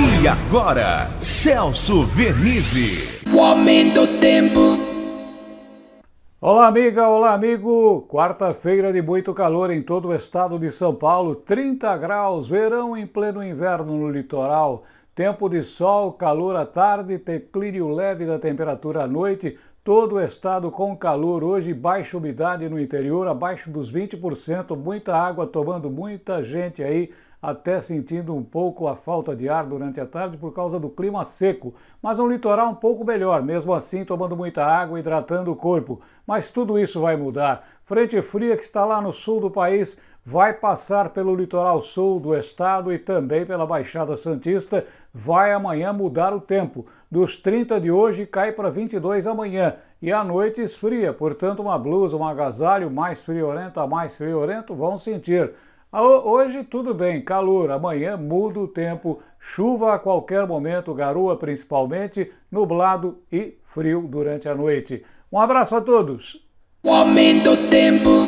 E agora, Celso Vernizzi. O aumento do tempo. Olá, amiga, olá, amigo. Quarta-feira de muito calor em todo o estado de São Paulo, 30 graus, verão em pleno inverno no litoral. Tempo de sol, calor à tarde, declínio leve da temperatura à noite, todo o estado com calor hoje, baixa umidade no interior, abaixo dos 20%, muita água tomando muita gente aí até sentindo um pouco a falta de ar durante a tarde por causa do clima seco, mas um litoral um pouco melhor, mesmo assim tomando muita água, hidratando o corpo. Mas tudo isso vai mudar. Frente fria que está lá no sul do país vai passar pelo litoral sul do estado e também pela Baixada Santista, vai amanhã mudar o tempo. Dos 30 de hoje cai para 22 amanhã e à noite esfria, portanto uma blusa, um agasalho mais friorento a mais friorento vão sentir. Ah, hoje tudo bem, calor, amanhã muda o tempo, chuva a qualquer momento, garoa principalmente, nublado e frio durante a noite. Um abraço a todos. O aumento do tempo.